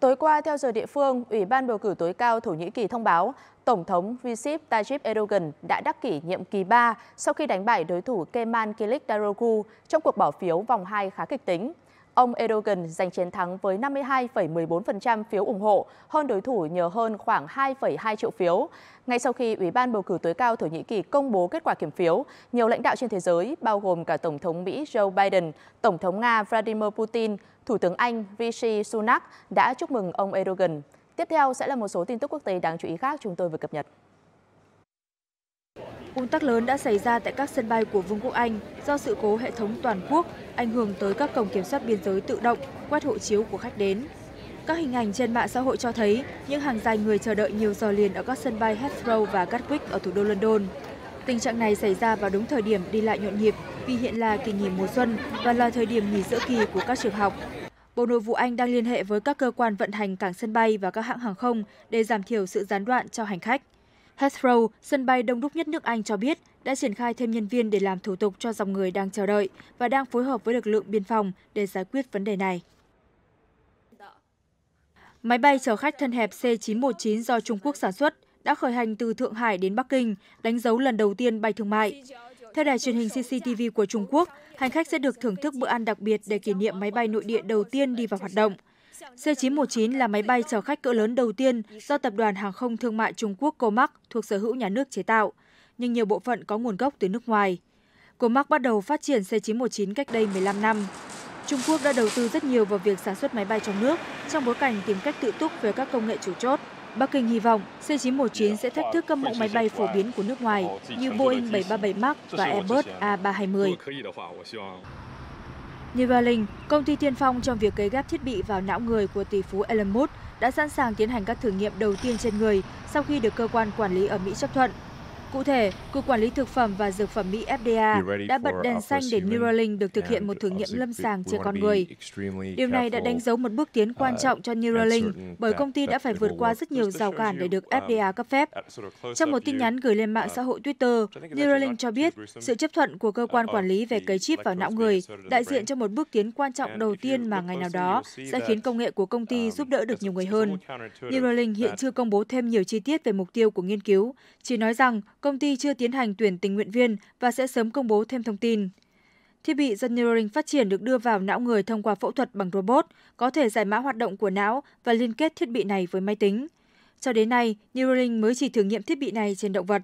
Tối qua, theo giờ địa phương, Ủy ban bầu cử tối cao Thổ Nhĩ Kỳ thông báo Tổng thống Recep Tayyip Erdogan đã đắc kỷ nhiệm kỳ 3 sau khi đánh bại đối thủ Kemal Kılıçdaroğlu trong cuộc bỏ phiếu vòng 2 khá kịch tính. Ông Erdogan giành chiến thắng với 52,14% phiếu ủng hộ, hơn đối thủ nhờ hơn khoảng 2,2 triệu phiếu. Ngay sau khi Ủy ban bầu cử tối cao Thổ Nhĩ Kỳ công bố kết quả kiểm phiếu, nhiều lãnh đạo trên thế giới, bao gồm cả Tổng thống Mỹ Joe Biden, Tổng thống Nga Vladimir Putin, Thủ tướng Anh Rishi Sunak đã chúc mừng ông Erdogan. Tiếp theo sẽ là một số tin tức quốc tế đáng chú ý khác chúng tôi vừa cập nhật ùn tắc lớn đã xảy ra tại các sân bay của Vương quốc Anh do sự cố hệ thống toàn quốc ảnh hưởng tới các cổng kiểm soát biên giới tự động, quét hộ chiếu của khách đến. Các hình ảnh trên mạng xã hội cho thấy những hàng dài người chờ đợi nhiều giờ liền ở các sân bay Heathrow và Gatwick ở thủ đô London. Tình trạng này xảy ra vào đúng thời điểm đi lại nhộn nhịp vì hiện là kỳ nghỉ mùa xuân và là thời điểm nghỉ giữa kỳ của các trường học. Bộ Nội vụ Anh đang liên hệ với các cơ quan vận hành cảng sân bay và các hãng hàng không để giảm thiểu sự gián đoạn cho hành khách. Heathrow, sân bay đông đúc nhất nước Anh cho biết đã triển khai thêm nhân viên để làm thủ tục cho dòng người đang chờ đợi và đang phối hợp với lực lượng biên phòng để giải quyết vấn đề này. Máy bay chở khách thân hẹp C919 do Trung Quốc sản xuất đã khởi hành từ Thượng Hải đến Bắc Kinh, đánh dấu lần đầu tiên bay thương mại. Theo đài truyền hình CCTV của Trung Quốc, hành khách sẽ được thưởng thức bữa ăn đặc biệt để kỷ niệm máy bay nội địa đầu tiên đi vào hoạt động – C-919 là máy bay chở khách cỡ lớn đầu tiên do Tập đoàn Hàng không Thương mại Trung Quốc Comac thuộc sở hữu nhà nước chế tạo, nhưng nhiều bộ phận có nguồn gốc từ nước ngoài. Comac bắt đầu phát triển C-919 cách đây 15 năm. Trung Quốc đã đầu tư rất nhiều vào việc sản xuất máy bay trong nước trong bối cảnh tìm cách tự túc về các công nghệ chủ chốt. Bắc Kinh hy vọng C-919 sẽ thách thức các mẫu máy bay phổ biến của nước ngoài như Boeing 737 MAX và Airbus A320. Như Berlin, công ty tiên phong trong việc cấy ghép thiết bị vào não người của tỷ phú Elon Musk đã sẵn sàng tiến hành các thử nghiệm đầu tiên trên người sau khi được cơ quan quản lý ở Mỹ chấp thuận. Cụ thể, Cục Quản lý Thực phẩm và Dược phẩm Mỹ FDA đã bật đèn xanh để Neuralink được thực hiện một thử nghiệm lâm sàng trên con người. Điều này đã đánh dấu một bước tiến quan uh, trọng cho Neuralink bởi công ty đã phải vượt qua rất nhiều rào cản để được FDA um, cấp phép. Trong một tin nhắn gửi lên mạng uh, xã hội Twitter, Neuralink cho biết sự chấp thuận của cơ quan uh, quản lý về cấy chip vào não người đại diện cho một bước tiến quan trọng đầu tiên mà ngày nào đó sẽ khiến công nghệ của công ty um, giúp đỡ được nhiều người hơn. Neuralink hiện chưa công bố thêm nhiều chi tiết về mục tiêu của nghiên cứu, chỉ nói rằng công ty chưa tiến hành tuyển tình nguyện viên và sẽ sớm công bố thêm thông tin. Thiết bị dân Generating phát triển được đưa vào não người thông qua phẫu thuật bằng robot, có thể giải mã hoạt động của não và liên kết thiết bị này với máy tính. Cho đến nay, Neuralink mới chỉ thử nghiệm thiết bị này trên động vật.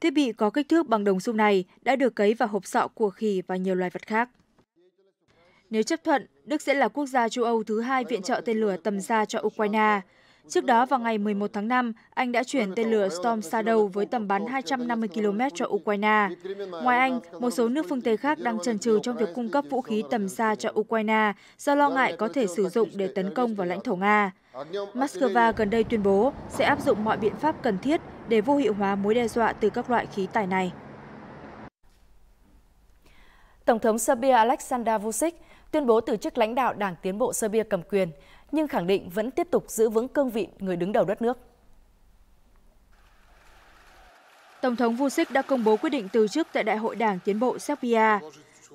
Thiết bị có kích thước bằng đồng xu này đã được cấy vào hộp sọ của khỉ và nhiều loài vật khác. Nếu chấp thuận, Đức sẽ là quốc gia châu Âu thứ hai viện trợ tên lửa tầm xa cho Ukraine. Trước đó vào ngày 11 tháng 5, Anh đã chuyển tên lửa Storm Shadow với tầm bắn 250 km cho Ukraine. Ngoài Anh, một số nước phương Tây khác đang chần chừ trong việc cung cấp vũ khí tầm xa cho Ukraine do lo ngại có thể sử dụng để tấn công vào lãnh thổ Nga. Moscow gần đây tuyên bố sẽ áp dụng mọi biện pháp cần thiết để vô hiệu hóa mối đe dọa từ các loại khí tài này. Tổng thống Serbia Alexander Vučić tuyên bố từ chức lãnh đạo Đảng Tiến bộ Serbia cầm quyền nhưng khẳng định vẫn tiếp tục giữ vững cương vị người đứng đầu đất nước. Tổng thống Vučić đã công bố quyết định từ chức tại Đại hội Đảng Tiến bộ Serbia.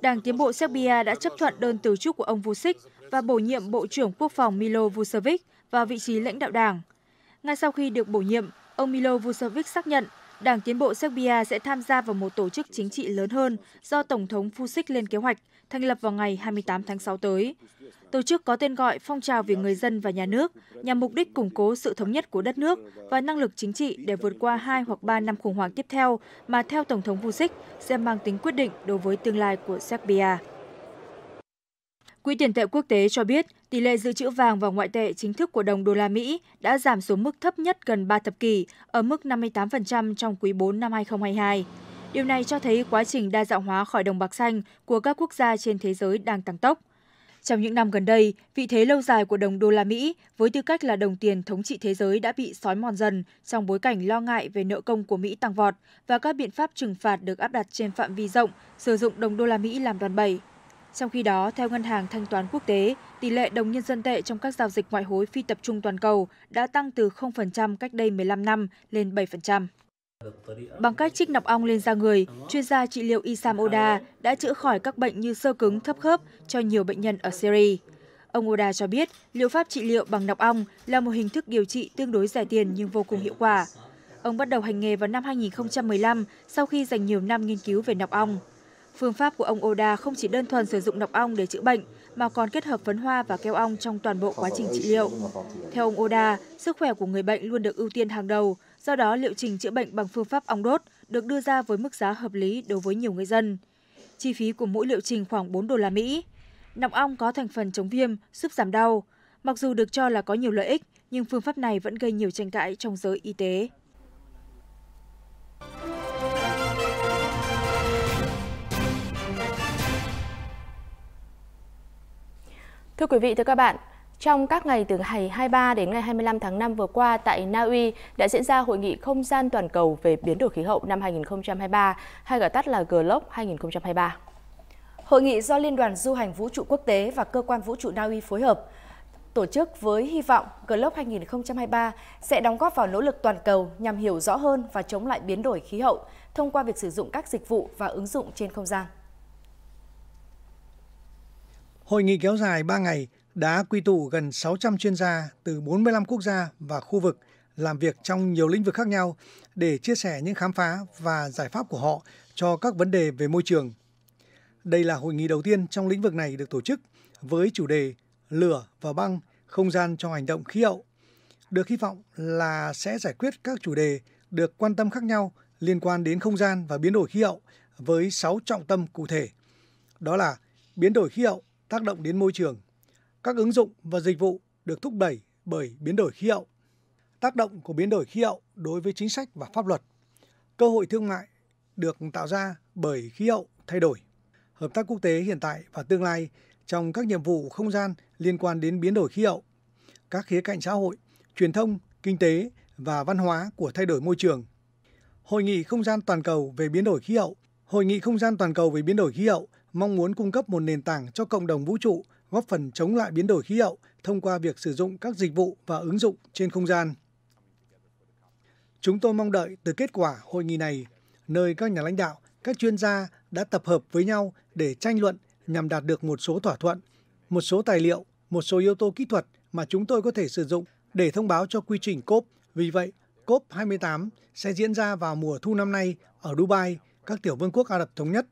Đảng Tiến bộ Serbia đã chấp thuận đơn từ chức của ông Vučić và bổ nhiệm Bộ trưởng Quốc phòng Milo Vucevic vào vị trí lãnh đạo đảng. Ngay sau khi được bổ nhiệm, ông Milo Vucevic xác nhận Đảng Tiến bộ Serbia sẽ tham gia vào một tổ chức chính trị lớn hơn do Tổng thống Vučić lên kế hoạch thành lập vào ngày 28 tháng 6 tới. Tổ chức có tên gọi Phong trào vì người dân và nhà nước nhằm mục đích củng cố sự thống nhất của đất nước và năng lực chính trị để vượt qua hai hoặc ba năm khủng hoảng tiếp theo mà theo Tổng thống Vučić sẽ mang tính quyết định đối với tương lai của Serbia. Quỹ tiền tệ quốc tế cho biết tỷ lệ dự trữ vàng và ngoại tệ chính thức của đồng đô la Mỹ đã giảm xuống mức thấp nhất gần 3 thập kỷ, ở mức 58% trong quý 4 năm 2022. Điều này cho thấy quá trình đa dạng hóa khỏi đồng bạc xanh của các quốc gia trên thế giới đang tăng tốc. Trong những năm gần đây, vị thế lâu dài của đồng đô la Mỹ với tư cách là đồng tiền thống trị thế giới đã bị sói mòn dần trong bối cảnh lo ngại về nợ công của Mỹ tăng vọt và các biện pháp trừng phạt được áp đặt trên phạm vi rộng, sử dụng đồng đô la Mỹ làm đòn bẩy. Trong khi đó, theo Ngân hàng Thanh toán Quốc tế, tỷ lệ đồng nhân dân tệ trong các giao dịch ngoại hối phi tập trung toàn cầu đã tăng từ 0% cách đây 15 năm lên 7%. Bằng cách trích nọc ong lên da người, chuyên gia trị liệu Isam Oda đã chữa khỏi các bệnh như sơ cứng thấp khớp cho nhiều bệnh nhân ở Syria. Ông Oda cho biết, liệu pháp trị liệu bằng nọc ong là một hình thức điều trị tương đối rẻ tiền nhưng vô cùng hiệu quả. Ông bắt đầu hành nghề vào năm 2015 sau khi dành nhiều năm nghiên cứu về nọc ong. Phương pháp của ông Oda không chỉ đơn thuần sử dụng nọc ong để chữa bệnh, mà còn kết hợp phấn hoa và keo ong trong toàn bộ quá trình trị liệu. Theo ông Oda, sức khỏe của người bệnh luôn được ưu tiên hàng đầu, do đó liệu trình chữa bệnh bằng phương pháp ong đốt được đưa ra với mức giá hợp lý đối với nhiều người dân. Chi phí của mỗi liệu trình khoảng 4 đô la Mỹ. Nọc ong có thành phần chống viêm, giúp giảm đau. Mặc dù được cho là có nhiều lợi ích, nhưng phương pháp này vẫn gây nhiều tranh cãi trong giới y tế. Thưa quý vị, thưa các bạn, trong các ngày từ ngày 23 đến ngày 25 tháng 5 vừa qua tại Na Uy đã diễn ra hội nghị không gian toàn cầu về biến đổi khí hậu năm 2023, hay gọi tắt là GLOC 2023. Hội nghị do Liên đoàn Du hành Vũ trụ Quốc tế và Cơ quan Vũ trụ Na Uy phối hợp tổ chức với hy vọng GLOC 2023 sẽ đóng góp vào nỗ lực toàn cầu nhằm hiểu rõ hơn và chống lại biến đổi khí hậu thông qua việc sử dụng các dịch vụ và ứng dụng trên không gian. Hội nghị kéo dài 3 ngày đã quy tụ gần 600 chuyên gia từ 45 quốc gia và khu vực làm việc trong nhiều lĩnh vực khác nhau để chia sẻ những khám phá và giải pháp của họ cho các vấn đề về môi trường. Đây là hội nghị đầu tiên trong lĩnh vực này được tổ chức với chủ đề Lửa và băng, không gian trong hành động khí hậu. Được hy vọng là sẽ giải quyết các chủ đề được quan tâm khác nhau liên quan đến không gian và biến đổi khí hậu với 6 trọng tâm cụ thể. Đó là biến đổi khí hậu, tác động đến môi trường, các ứng dụng và dịch vụ được thúc đẩy bởi biến đổi khí hậu, tác động của biến đổi khí hậu đối với chính sách và pháp luật, cơ hội thương mại được tạo ra bởi khí hậu thay đổi, hợp tác quốc tế hiện tại và tương lai trong các nhiệm vụ không gian liên quan đến biến đổi khí hậu, các khía cạnh xã hội, truyền thông, kinh tế và văn hóa của thay đổi môi trường. Hội nghị không gian toàn cầu về biến đổi khí hậu Hội nghị không gian toàn cầu về biến đổi khí hậu mong muốn cung cấp một nền tảng cho cộng đồng vũ trụ góp phần chống lại biến đổi khí hậu thông qua việc sử dụng các dịch vụ và ứng dụng trên không gian. Chúng tôi mong đợi từ kết quả hội nghị này, nơi các nhà lãnh đạo, các chuyên gia đã tập hợp với nhau để tranh luận nhằm đạt được một số thỏa thuận, một số tài liệu, một số yếu tố kỹ thuật mà chúng tôi có thể sử dụng để thông báo cho quy trình COP. Vì vậy, COP28 sẽ diễn ra vào mùa thu năm nay ở Dubai, các tiểu vương quốc Ả Rập Thống Nhất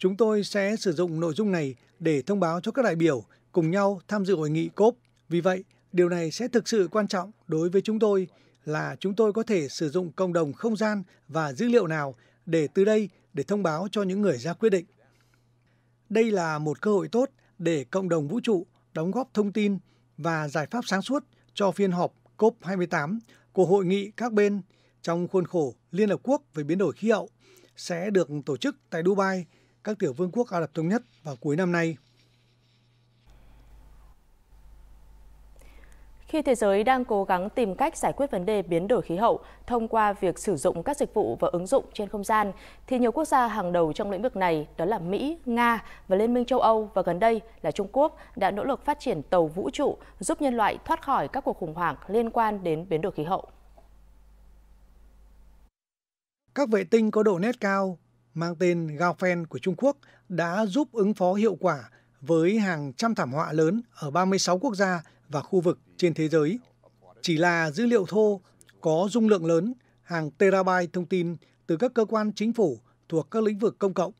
Chúng tôi sẽ sử dụng nội dung này để thông báo cho các đại biểu cùng nhau tham dự hội nghị COP. Vì vậy, điều này sẽ thực sự quan trọng đối với chúng tôi là chúng tôi có thể sử dụng cộng đồng không gian và dữ liệu nào để từ đây để thông báo cho những người ra quyết định. Đây là một cơ hội tốt để cộng đồng vũ trụ đóng góp thông tin và giải pháp sáng suốt cho phiên họp COP28 của hội nghị các bên trong khuôn khổ Liên Hợp Quốc về biến đổi khí hậu sẽ được tổ chức tại Dubai các tiểu vương quốc Ả Rập Thống Nhất vào cuối năm nay. Khi thế giới đang cố gắng tìm cách giải quyết vấn đề biến đổi khí hậu thông qua việc sử dụng các dịch vụ và ứng dụng trên không gian, thì nhiều quốc gia hàng đầu trong lĩnh vực này đó là Mỹ, Nga và Liên minh châu Âu và gần đây là Trung Quốc đã nỗ lực phát triển tàu vũ trụ giúp nhân loại thoát khỏi các cuộc khủng hoảng liên quan đến biến đổi khí hậu. Các vệ tinh có độ nét cao mang tên Gaofen của Trung Quốc đã giúp ứng phó hiệu quả với hàng trăm thảm họa lớn ở 36 quốc gia và khu vực trên thế giới. Chỉ là dữ liệu thô có dung lượng lớn, hàng terabyte thông tin từ các cơ quan chính phủ thuộc các lĩnh vực công cộng.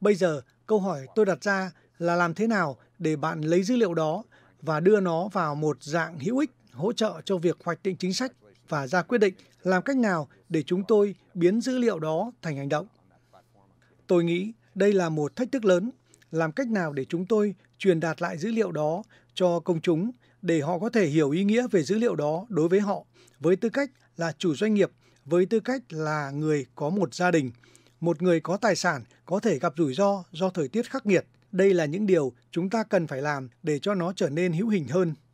Bây giờ, câu hỏi tôi đặt ra là làm thế nào để bạn lấy dữ liệu đó và đưa nó vào một dạng hữu ích hỗ trợ cho việc hoạch định chính sách và ra quyết định làm cách nào để chúng tôi biến dữ liệu đó thành hành động. Tôi nghĩ đây là một thách thức lớn, làm cách nào để chúng tôi truyền đạt lại dữ liệu đó cho công chúng để họ có thể hiểu ý nghĩa về dữ liệu đó đối với họ với tư cách là chủ doanh nghiệp, với tư cách là người có một gia đình, một người có tài sản có thể gặp rủi ro do thời tiết khắc nghiệt. Đây là những điều chúng ta cần phải làm để cho nó trở nên hữu hình hơn.